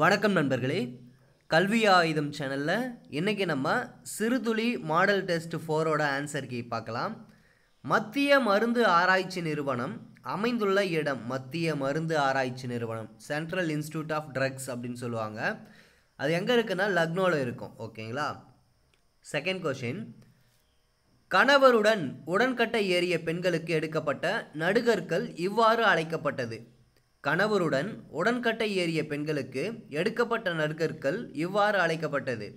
வணக்கம் நண்பர்களே கல்வி ஆயுதம் சேனலில் இன்றைக்கி நம்ம சிறுதுளி மாடல் டெஸ்ட் ஃபோரோட ஆன்சர் கே பார்க்கலாம் மத்திய மருந்து ஆராய்ச்சி நிறுவனம் அமைந்துள்ள இடம் மத்திய மருந்து ஆராய்ச்சி நிறுவனம் சென்ட்ரல் இன்ஸ்டியூட் ஆஃப் ட்ரக்ஸ் அப்படின்னு சொல்லுவாங்க அது எங்கே இருக்குன்னா லக்னோவில் இருக்கும் ஓகேங்களா செகண்ட் கொஷின் கணவருடன் உடன்கட்டை ஏறிய பெண்களுக்கு எடுக்கப்பட்ட நடுகற்கள் இவ்வாறு அழைக்கப்பட்டது கணவருடன் உடன்கட்டை ஏறிய பெண்களுக்கு எடுக்கப்பட்ட நற்கற்கள் இவ்வாறு அழைக்கப்பட்டது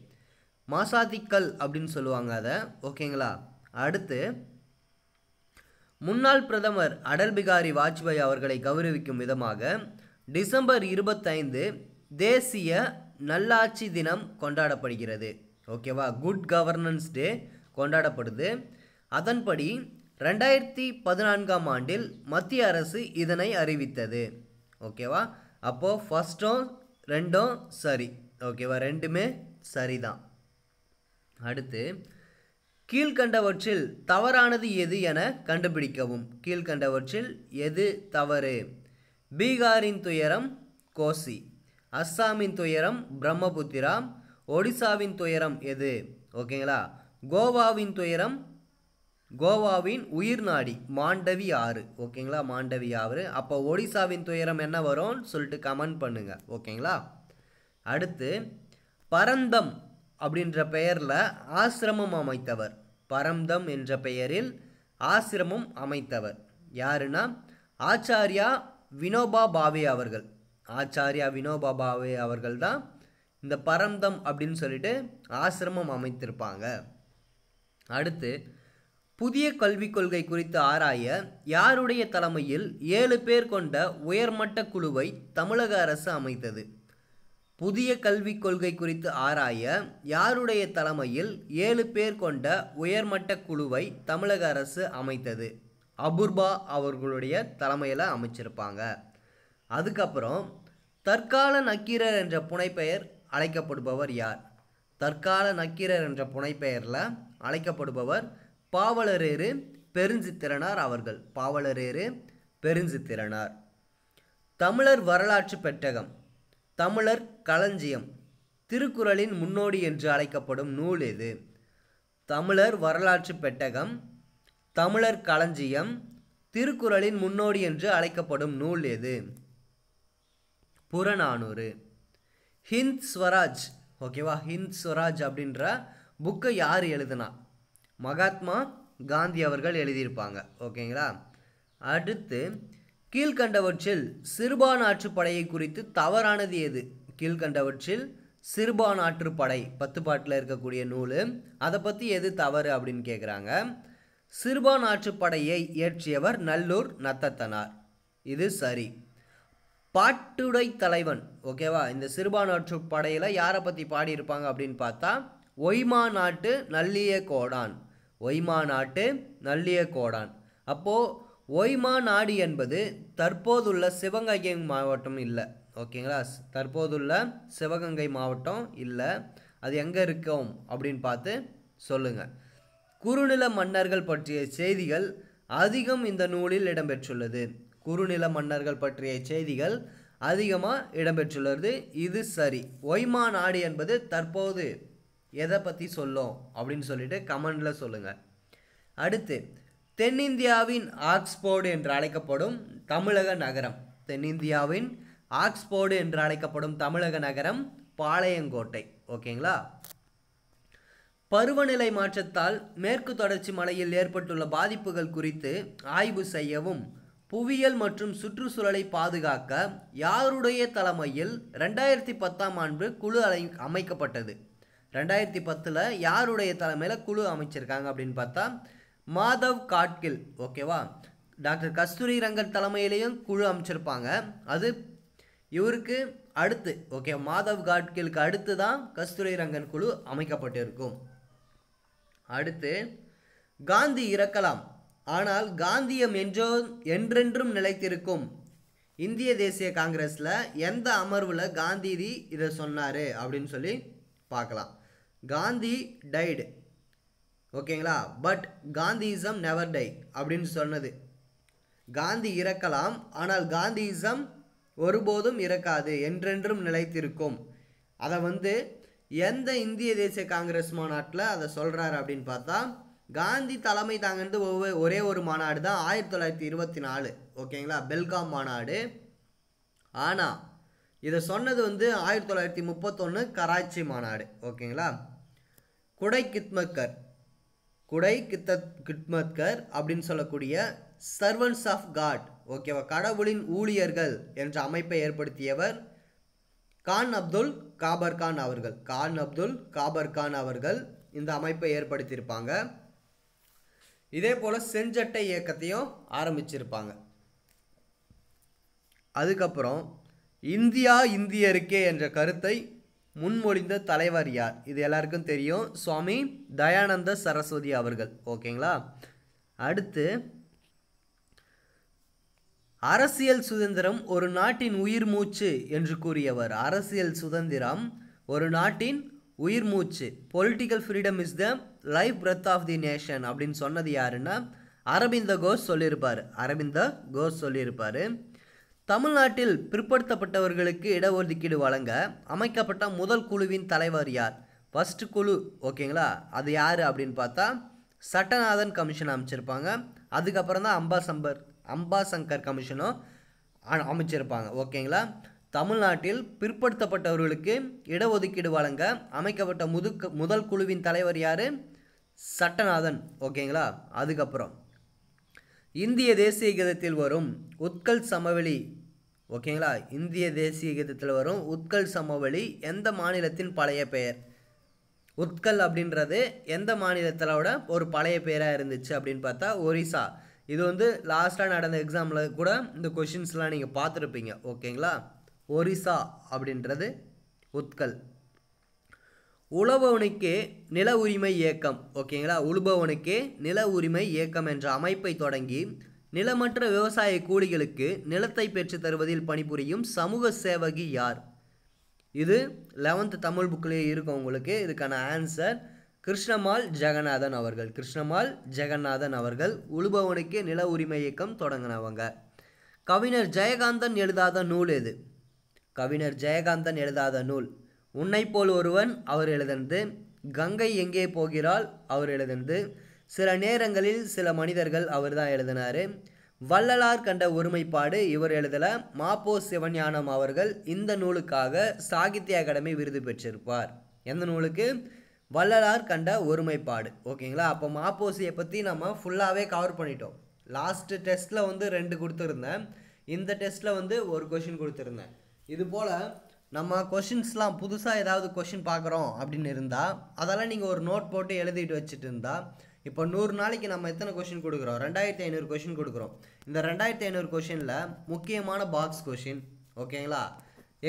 மாசாதிக்கல் அப்படின்னு சொல்லுவாங்க அதை ஓகேங்களா அடுத்து முன்னாள் பிரதமர் அடல் பிகாரி வாஜ்பாய் அவர்களை கௌரவிக்கும் விதமாக டிசம்பர் இருபத்தைந்து தேசிய நல்லாட்சி தினம் கொண்டாடப்படுகிறது ஓகேவா குட் கவர்னன்ஸ் டே கொண்டாடப்படுது அதன்படி ரெண்டாயிரத்தி பதினான்காம் ஆண்டில் மத்திய அரசு இதனை அறிவித்தது ஓகேவா அப்போது ஃபஸ்ட்டும் ரெண்டும் சரி ஓகேவா ரெண்டுமே சரிதான் அடுத்து கீழ்கண்டவற்றில் தவறானது எது என கண்டுபிடிக்கவும் கீழ்கண்டவற்றில் எது தவறு பீகாரின் துயரம் கோசி அஸ்ஸாமின் துயரம் பிரம்மபுத்திரா ஒடிசாவின் துயரம் எது ஓகேங்களா கோவாவின் துயரம் கோவாவின் உயிர் நாடி மாண்டவி ஆறு ஓகேங்களா மாண்டவி ஆறு அப்போ ஒடிசாவின் துயரம் என்ன வரும்னு சொல்லிட்டு கமெண்ட் பண்ணுங்கள் ஓகேங்களா அடுத்து பரந்தம் அப்படின்ற பெயரில் ஆசிரமம் அமைத்தவர் பரந்தம் என்ற பெயரில் ஆசிரமம் அமைத்தவர் யாருன்னா ஆச்சாரியா வினோபா பாவே அவர்கள் ஆச்சாரியா வினோபா பாவே அவர்கள் தான் இந்த பரந்தம் அப்படின்னு சொல்லிட்டு ஆசிரமம் அமைத்திருப்பாங்க அடுத்து புதிய கல்விக் கொள்கை குறித்து ஆராய யாருடைய தலைமையில் ஏழு பேர் கொண்ட உயர்மட்ட குழுவை தமிழக அரசு அமைத்தது புதிய கல்விக் கொள்கை குறித்து ஆராய யாருடைய தலைமையில் ஏழு பேர் கொண்ட உயர்மட்ட குழுவை தமிழக அரசு அமைத்தது அபூர்பா அவர்களுடைய தலைமையில் அமைச்சிருப்பாங்க அதுக்கப்புறம் தற்கால நக்கீரர் என்ற புனைப்பெயர் அழைக்கப்படுபவர் யார் தற்கால நக்கீரர் என்ற புனைப்பெயரில் அழைக்கப்படுபவர் பாவலரேறு பெருஞ்சித்திரனார் அவர்கள் பாவலரேறு பெருஞ்சித்திரனார் தமிழர் வரலாற்று பெட்டகம் தமிழர் களஞ்சியம் திருக்குறளின் முன்னோடி என்று அழைக்கப்படும் நூல் இது தமிழர் வரலாற்று பெட்டகம் தமிழர் களஞ்சியம் திருக்குறளின் முன்னோடி என்று அழைக்கப்படும் நூல் எது புறநானூறு ஹிந்த் ஸ்வராஜ் ஓகேவா ஹிந்த் ஸ்வராஜ் அப்படின்ற புக்கை யார் எழுதுனா மகாத்மா காந்தி அவர்கள் எழுதியிருப்பாங்க ஓகேங்களா அடுத்து கீழ்கண்டவற்றில் சிறுபான் ஆற்றுப்படையை குறித்து தவறானது எது கீழ்கண்டவற்றில் சிறுபான் ஆற்றுப்படை பத்து பாட்டில் இருக்கக்கூடிய நூல் அதை பற்றி எது தவறு அப்படின்னு கேட்குறாங்க சிறுபான் ஆற்றுப்படையை இயற்றியவர் நல்லூர் நத்தத்தனார் இது சரி பாட்டுடை தலைவன் ஓகேவா இந்த சிறுபான் ஆற்றுப்படையில் யாரை பற்றி பாடியிருப்பாங்க அப்படின்னு பார்த்தா ஒய்மா நாட்டு நல்லிய கோடான் ஒய்மா நாட்டு நல்லிய கோடான் அப்போது ஒய்மா நாடு என்பது தற்போதுள்ள சிவகங்கை மாவட்டம் இல்லை ஓகேங்களா தற்போதுள்ள சிவகங்கை மாவட்டம் இல்லை அது எங்கே இருக்கும் அப்படின்னு பார்த்து சொல்லுங்கள் குறுநில மன்னர்கள் பற்றிய செய்திகள் அதிகம் இந்த நூலில் இடம்பெற்றுள்ளது குறுநில மன்னர்கள் பற்றிய செய்திகள் அதிகமாக இடம்பெற்றுள்ளது இது சரி ஒய்மா நாடு என்பது தற்போது எதை பற்றி சொல்லும் அப்படின்னு சொல்லிட்டு கமெண்டில் சொல்லுங்கள் அடுத்து தென்னிந்தியாவின் ஆக்ஸ்போர்டு என்று அழைக்கப்படும் தமிழக நகரம் தென்னிந்தியாவின் ஆக்ஸ்போர்டு என்று அழைக்கப்படும் தமிழக நகரம் பாளையங்கோட்டை ஓகேங்களா பருவநிலை மாற்றத்தால் மேற்கு தொடர்ச்சி மலையில் ஏற்பட்டுள்ள பாதிப்புகள் குறித்து ஆய்வு செய்யவும் புவியியல் மற்றும் சுற்றுச்சூழலை பாதுகாக்க யாருடைய தலைமையில் ரெண்டாயிரத்தி பத்தாம் ஆண்டு குழு அமைக்கப்பட்டது ரெண்டாயிரத்தி பத்தில் யாருடைய தலைமையில் குழு அமைச்சிருக்காங்க அப்படின்னு பார்த்தா மாதவ் காட்கில் ஓகேவா டாக்டர் கஸ்தூரி ரங்கன் தலைமையிலையும் குழு அமைச்சிருப்பாங்க அது இவருக்கு அடுத்து ஓகே மாதவ் காட்கிலுக்கு அடுத்து தான் கஸ்தூரி ரங்கன் குழு அமைக்கப்பட்டிருக்கும் அடுத்து காந்தி இறக்கலாம் ஆனால் காந்தியம் என்றோ என்றென்றும் நிலைத்திருக்கும் இந்திய தேசிய காங்கிரஸில் எந்த அமர்வில் காந்திதி இதை சொன்னார் அப்படின்னு சொல்லி பார்க்கலாம் காந்தி டைடு ஓகேங்களா பட் காந்தியிசம் நெவர் டை அப்படின்னு சொன்னது காந்தி இறக்கலாம் ஆனால் காந்தியிசம் ஒருபோதும் இறக்காது என்றென்றும் நிலைத்திருக்கும் அதை வந்து எந்த இந்திய தேசிய காங்கிரஸ் மாநாட்டில் அதை சொல்கிறாரு அப்படின்னு பார்த்தா காந்தி தலைமை தாங்கிறது ஒவ்வொரு ஒரே ஒரு மாநாடு தான் ஆயிரத்தி தொள்ளாயிரத்தி இருபத்தி நாலு ஓகேங்களா பெல்காம் மாநாடு ஆனால் இதை சொன்னது வந்து ஆயிரத்தி தொள்ளாயிரத்தி முப்பத்தொன்று கராச்சி மாநாடு ஓகேங்களா குடை கித்மத்கர் குடை கித்த கித்மத்கர் அப்படின்னு சொல்லக்கூடிய சர்வன்ஸ் ஆஃப் காட் ஓகேவா கடவுளின் ஊழியர்கள் என்ற அமைப்பை ஏற்படுத்தியவர் கான் அப்துல் காபர் கான் அவர்கள் கான் அப்துல் காபர் கான் அவர்கள் இந்த அமைப்பை ஏற்படுத்தியிருப்பாங்க இதே போல் செஞ்சட்டை இயக்கத்தையும் ஆரம்பிச்சிருப்பாங்க அதுக்கப்புறம் இந்தியா இந்தியருக்கே என்ற கருத்தை முன்மொழிந்த தலைவர் யார் இது எல்லாருக்கும் தெரியும் சுவாமி தயானந்த சரஸ்வதி அவர்கள் ஓகேங்களா அடுத்து அரசியல் சுதந்திரம் ஒரு நாட்டின் உயிர் மூச்சு என்று கூறியவர் அரசியல் சுதந்திரம் ஒரு நாட்டின் உயிர் மூச்சு political freedom is the life breath of the nation அப்படின்னு சொன்னது யாருன்னா அரவிந்த கோஷ் சொல்லியிருப்பார் அரவிந்த கோஷ் சொல்லியிருப்பார் தமிழ்நாட்டில் பிற்படுத்தப்பட்டவர்களுக்கு இடஒதுக்கீடு வழங்க அமைக்கப்பட்ட முதல் குழுவின் தலைவர் யார் ஃபஸ்ட்டு குழு ஓகேங்களா அது யார் அப்படின்னு பார்த்தா சட்டநாதன் கமிஷன் அமைச்சிருப்பாங்க அதுக்கப்புறம் தான் அம்பாசம்பர் அம்பாசங்கர் கமிஷனும் அமைச்சிருப்பாங்க ஓகேங்களா தமிழ்நாட்டில் பிற்படுத்தப்பட்டவர்களுக்கு இடஒதுக்கீடு வழங்க அமைக்கப்பட்ட முதுக்கு முதல் குழுவின் தலைவர் யார் சட்டநாதன் ஓகேங்களா அதுக்கப்புறம் இந்திய தேசிய கீதத்தில் வரும் உட்கல் சமவெளி ஓகேங்களா இந்திய தேசிய கீதத்தில் வரும் உட்கல் சமவெளி எந்த மாநிலத்தின் பழைய பெயர் உட்கல் அப்படின்றது எந்த மாநிலத்திலோட ஒரு பழைய பெயராக இருந்துச்சு அப்படின்னு பார்த்தா ஒரிசா இது வந்து லாஸ்ட்டாக நடந்த எக்ஸாமில் கூட இந்த கொஷின்ஸ்லாம் நீங்கள் பார்த்துருப்பீங்க ஓகேங்களா ஒரிசா அப்படின்றது உட்கல் உழவனுக்கு நில உரிமை இயக்கம் ஓகேங்களா உழுபவனுக்கு நில உரிமை இயக்கம் என்ற அமைப்பை தொடங்கி நிலமற்ற விவசாய கூலிகளுக்கு நிலத்தை பெற்று தருவதில் பணிபுரியும் சமூக சேவகி யார் இது லெவன்த்து தமிழ் புக்கிலேயே இருக்கும் உங்களுக்கு இதுக்கான ஆன்சர் கிருஷ்ணமால் ஜெகநாதன் அவர்கள் கிருஷ்ணமால் ஜெகநாதன் அவர்கள் உழுபவனுக்கு நில உரிமை இயக்கம் தொடங்கினவங்க கவிஞர் ஜெயகாந்தன் எழுதாத நூல் எது கவிஞர் ஜெயகாந்தன் எழுதாத நூல் உன்னை போல் ஒருவன் அவர் எழுதந்து கங்கை எங்கே போகிறாள் அவர் எழுதந்து சில நேரங்களில் சில மனிதர்கள் அவர் தான் எழுதினார் வள்ளலார் கண்ட ஒருமைப்பாடு இவர் எழுதல மாப்போ சிவஞானம் அவர்கள் இந்த நூலுக்காக சாகித்ய அகாடமி விருது பெற்றிருப்பார் எந்த நூலுக்கு வள்ளலார் கண்ட ஒருமைப்பாடு ஓகேங்களா அப்போ மாப்போசியை பற்றி நம்ம ஃபுல்லாகவே கவர் பண்ணிட்டோம் லாஸ்ட்டு டெஸ்ட்டில் வந்து ரெண்டு கொடுத்துருந்தேன் இந்த டெஸ்ட்டில் வந்து ஒரு கொஷின் கொடுத்துருந்தேன் இது போல் நம்ம கொஷின்ஸ்லாம் புதுசாக ஏதாவது கொஷின் பார்க்குறோம் அப்படின்னு இருந்தால் அதெல்லாம் நீங்கள் ஒரு நோட் போட்டு எழுதிட்டு வச்சுட்டு இருந்தால் இப்போ நூறு நாளைக்கு நம்ம எத்தனை கொஷின் கொடுக்குறோம் ரெண்டாயிரத்தி ஐநூறு கொஷின் கொடுக்குறோம் இந்த ரெண்டாயிரத்தி ஐநூறு கொஷினில் முக்கியமான பாக்ஸ் கொஷின் ஓகேங்களா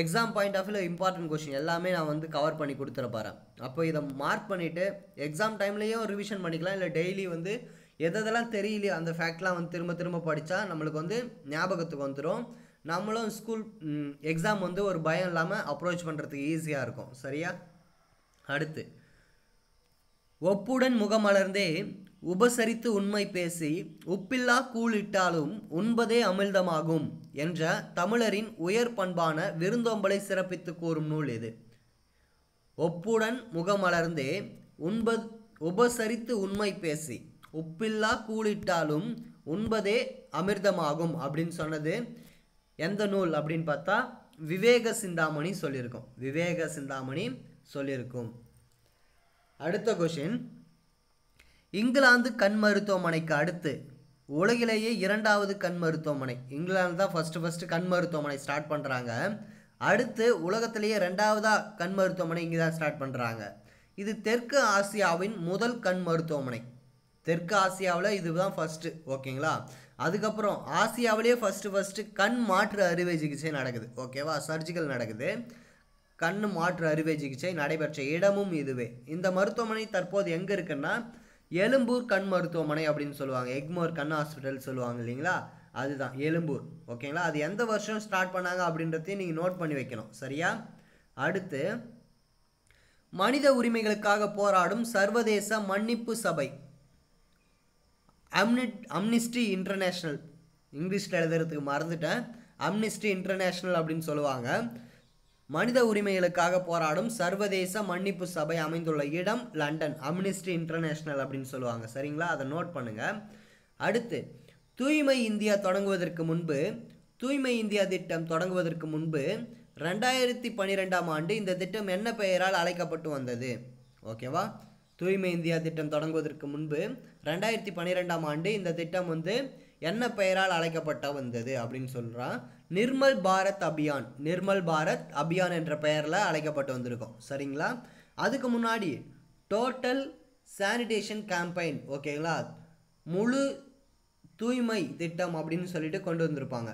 exam point of view important question எல்லாமே நான் வந்து கவர் பண்ணி கொடுத்துருப்பாரேன் அப்போ இதை மார்க் பண்ணிவிட்டு எக்ஸாம் டைம்லேயும் ரிவிஷன் பண்ணிக்கலாம் இல்லை டெய்லி வந்து எதெல்லாம் தெரியலையோ அந்த ஃபேக்ட்லாம் வந்து திரும்ப திரும்ப படித்தா நம்மளுக்கு வந்து ஞாபகத்துக்கு வந்துடும் நம்மளும் ஸ்கூல் எக்ஸாம் வந்து ஒரு பயம் இல்லாமல் அப்ரோச் பண்ணுறதுக்கு ஈஸியாக இருக்கும் சரியா அடுத்து ஒப்புடன் முகமலர்ந்தே உபசரித்து உண்மை பேசி உப்பில்லா கூலிட்டாலும் உண்பதே அமிழ்தமாகும் என்ற தமிழரின் உயர் பண்பான விருந்தோம்பலை சிறப்பித்து கூறும் நூல் இது ஒப்புடன் முகமலர்ந்தே உண்ப உபசரித்து உண்மை பேசி உப்பில்லா கூலிட்டாலும் உண்பதே அமிர்தமாகும் அப்படின்னு சொன்னது எந்த நூல் அப்படின்னு பார்த்தா விவேக சிந்தாமணி சொல்லியிருக்கும் விவேக சிந்தாமணி சொல்லியிருக்கும் அடுத்த கொஷின் இங்கிலாந்து கண் மருத்துவமனைக்கு அடுத்து உலகிலேயே இரண்டாவது கண் மருத்துவமனை இங்கிலாந்து தான் ஃபஸ்ட்டு ஃபஸ்ட்டு கண் மருத்துவமனை ஸ்டார்ட் பண்ணுறாங்க அடுத்து உலகத்திலேயே ரெண்டாவதாக கண் மருத்துவமனை இங்கே தான் ஸ்டார்ட் பண்ணுறாங்க இது தெற்கு ஆசியாவின் முதல் கண் மருத்துவமனை தெற்கு ஆசியாவில் இதுதான் ஃபஸ்ட்டு ஓகேங்களா அதுக்கப்புறம் ஆசியாவிலேயே ஃபஸ்ட்டு ஃபஸ்ட்டு கண் மாற்று அறுவை சிகிச்சை நடக்குது ஓகேவா சர்ஜிக்கல் நடக்குது கண் மாற்று அறுவை சிகிச்சை நடைபெற்ற இடமும் இதுவே இந்த மருத்துவமனை தற்போது எங்கே இருக்குன்னா எலும்பூர் கண் மருத்துவமனை அப்படின்னு சொல்லுவாங்க எக்மோர் கண் ஹாஸ்பிட்டல் சொல்லுவாங்க இல்லைங்களா அதுதான் எலும்பூர் ஓகேங்களா அது எந்த வருஷம் ஸ்டார்ட் பண்ணாங்க அப்படின்றதையும் நீங்கள் நோட் பண்ணி வைக்கணும் சரியா அடுத்து மனித உரிமைகளுக்காக போராடும் சர்வதேச மன்னிப்பு சபை அம்னி அம்னிஸ்டி இன்டர்நேஷ்னல் இங்கிலீஷில் எழுதுறதுக்கு மறந்துட்டேன் அம்னிஸ்டி இன்டர்நேஷ்னல் அப்படின்னு சொல்லுவாங்க மனித உரிமைகளுக்காக போராடும் சர்வதேச மன்னிப்பு சபை அமைந்துள்ள இடம் லண்டன் அம்னிஸ்டி இன்டர்நேஷ்னல் அப்படின்னு சொல்லுவாங்க சரிங்களா அதை நோட் பண்ணுங்கள் அடுத்து தூய்மை இந்தியா தொடங்குவதற்கு முன்பு தூய்மை இந்தியா திட்டம் தொடங்குவதற்கு முன்பு ரெண்டாயிரத்தி பன்னிரெண்டாம் ஆண்டு இந்த திட்டம் என்ன பெயரால் அழைக்கப்பட்டு வந்தது ஓகேவா தூய்மை இந்தியா திட்டம் தொடங்குவதற்கு முன்பு ரெண்டாயிரத்தி பன்னிரெண்டாம் ஆண்டு இந்த திட்டம் வந்து என்ன பெயரால் அழைக்கப்பட்ட வந்தது அப்படின்னு சொல்கிறான் நிர்மல் பாரத் அபியான் நிர்மல் பாரத் அபியான் என்ற பெயரில் அழைக்கப்பட்டு வந்திருக்கோம் சரிங்களா அதுக்கு முன்னாடி டோட்டல் சானிடேஷன் கேம்பெயின் ஓகேங்களா முழு தூய்மை திட்டம் அப்படின்னு சொல்லிட்டு கொண்டு வந்திருப்பாங்க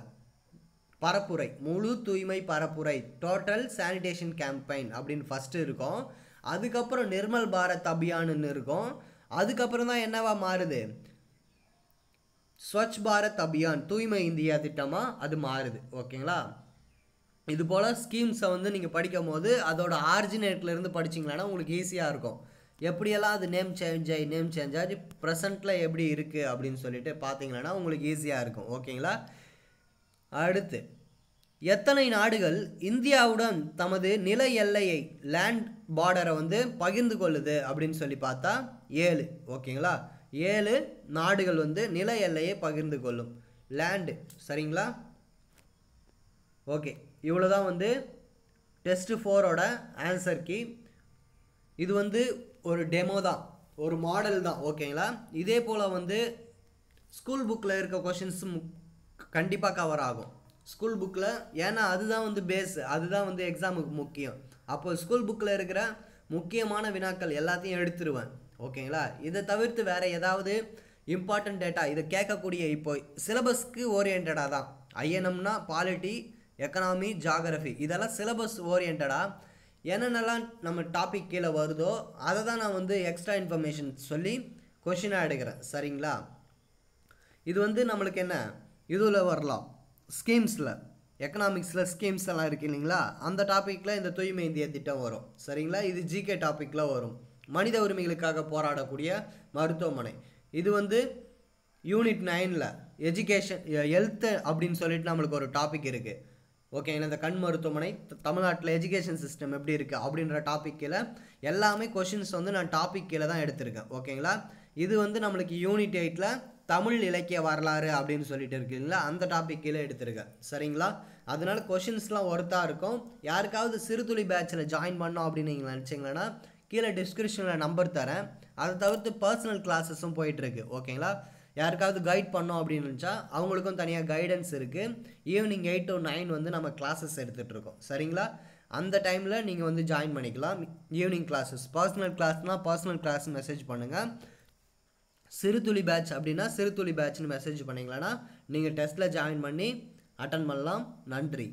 பரப்புரை முழு தூய்மை பரப்புரை டோட்டல் சானிடேஷன் கேம்பெயின் அப்படின்னு ஃபஸ்ட்டு இருக்கும் அதுக்கப்புறம் நிர்மல் பாரத் அபியான்னு இருக்கும் அதுக்கப்புறம் தான் என்னவா மாறுது ஸ்வச் பாரத் அபியான் தூய்மை இந்தியா திட்டமாக அது மாறுது ஓகேங்களா இது போல் ஸ்கீம்ஸை வந்து நீங்கள் படிக்கும் போது அதோட ஆரிஜினேட்லேருந்து படிச்சிங்களான்னா உங்களுக்கு ஈஸியாக இருக்கும் எப்படியெல்லாம் அது நேம் சேஞ்ச் ஆகி நேம் சேஞ்ச் ஆகி ப்ரெசண்ட்டில் எப்படி இருக்குது அப்படின்னு சொல்லிட்டு பார்த்தீங்கன்னா உங்களுக்கு ஈஸியாக இருக்கும் ஓகேங்களா அடுத்து எத்தனை நாடுகள் இந்தியாவுடன் தமது நில எல்லையை லேண்ட் பார்டரை வந்து பகிர்ந்து கொள்ளுது அப்படின்னு சொல்லி பார்த்தா ஏழு ஓகேங்களா ஏழு நாடுகள் வந்து நில எல்லையை பகிர்ந்து கொள்ளும் லேண்டு சரிங்களா ஓகே இவ்வளோ தான் வந்து டெஸ்ட்டு ஃபோரோட ஆன்சர் கீ இது வந்து ஒரு டெமோ தான் ஒரு மாடல் தான் ஓகேங்களா இதே போல் வந்து ஸ்கூல் புக்கில் இருக்க கொஷின்ஸும் கண்டிப்பாக கவர் ஆகும் ஸ்கூல் புக்கில் ஏன்னா அதுதான் வந்து பேஸு அதுதான் வந்து எக்ஸாமுக்கு முக்கியம் அப்போ ஸ்கூல் புக்கில் இருக்கிற முக்கியமான வினாக்கள் எல்லாத்தையும் எடுத்துருவேன் ஓகேங்களா இதை தவிர்த்து வேறு ஏதாவது இம்பார்ட்டன்ட் டேட்டா இதை கேட்கக்கூடிய இப்போ சிலபஸ்க்கு ஓரியன்டாக தான் ஐஎன்எம்னா பாலிட்டி எக்கனாமி ஜாகிரஃபி இதெல்லாம் சிலபஸ் ஓரியன்டாக என்னென்னலாம் நம்ம டாபிக் கீழே வருதோ அதை தான் நான் வந்து எக்ஸ்ட்ரா இன்ஃபர்மேஷன் சொல்லி கொஷினாக எடுக்கிறேன் சரிங்களா இது வந்து நம்மளுக்கு என்ன இதில் வரலாம் ஸ்கீம்ஸில் எக்கனாமிக்ஸில் ஸ்கீம்ஸ் எல்லாம் இருக்குது இல்லைங்களா அந்த டாப்பிக்கில் இந்த தூய்மை இந்திய திட்டம் வரும் சரிங்களா இது ஜிகே டாப்பிக்கில் வரும் மனித உரிமைகளுக்காக போராடக்கூடிய மருத்துவமனை இது வந்து யூனிட் நைனில் எஜுகேஷன் ஹெல்த்து அப்படின்னு சொல்லிட்டு நம்மளுக்கு ஒரு டாபிக் இருக்குது ஓகே இந்த கண் மருத்துவமனை தமிழ்நாட்டில் எஜுகேஷன் சிஸ்டம் எப்படி இருக்குது அப்படின்ற டாப்பிக்கில் எல்லாமே கொஷின்ஸ் வந்து நான் டாபிக் கீழே தான் எடுத்திருக்கேன் ஓகேங்களா இது வந்து நம்மளுக்கு யூனிட் எயிட்டில் தமிழ் இலக்கிய வரலாறு அப்படின்னு சொல்லிட்டு இருக்கீங்களா அந்த டாபிக் கீழே எடுத்திருக்கேன் சரிங்களா அதனால கொஷின்ஸ்லாம் ஒர்த்தாக இருக்கும் யாருக்காவது சிறுதுளி பேட்சில் ஜாயின் பண்ணோம் அப்படின்னு நீங்கள் நினச்சிங்களேன்னா கீழே டிஸ்கிரிப்ஷனில் நம்பர் தரேன் அதை தவிர்த்து பர்சனல் கிளாஸஸும் போயிட்டுருக்கு ஓகேங்களா யாருக்காவது கைட் பண்ணோம் அப்படின்னு நினச்சா அவங்களுக்கும் தனியாக கைடன்ஸ் இருக்குது ஈவினிங் எயிட் டு நைன் வந்து நம்ம கிளாஸஸ் எடுத்துகிட்ருக்கோம் சரிங்களா அந்த டைமில் நீங்கள் வந்து ஜாயின் பண்ணிக்கலாம் ஈவினிங் கிளாஸஸ் பர்சனல் கிளாஸ்னால் பர்சனல் கிளாஸ் மெசேஜ் பண்ணுங்கள் சிறுதுளி பேட்ச் அப்படின்னா சிறுதுளி பேட்ச்னு மெசேஜ் பண்ணிங்களான்னா நீங்கள் டெஸ்ட்டில் ஜாயின் பண்ணி அட்டன் பண்ணலாம் நன்றி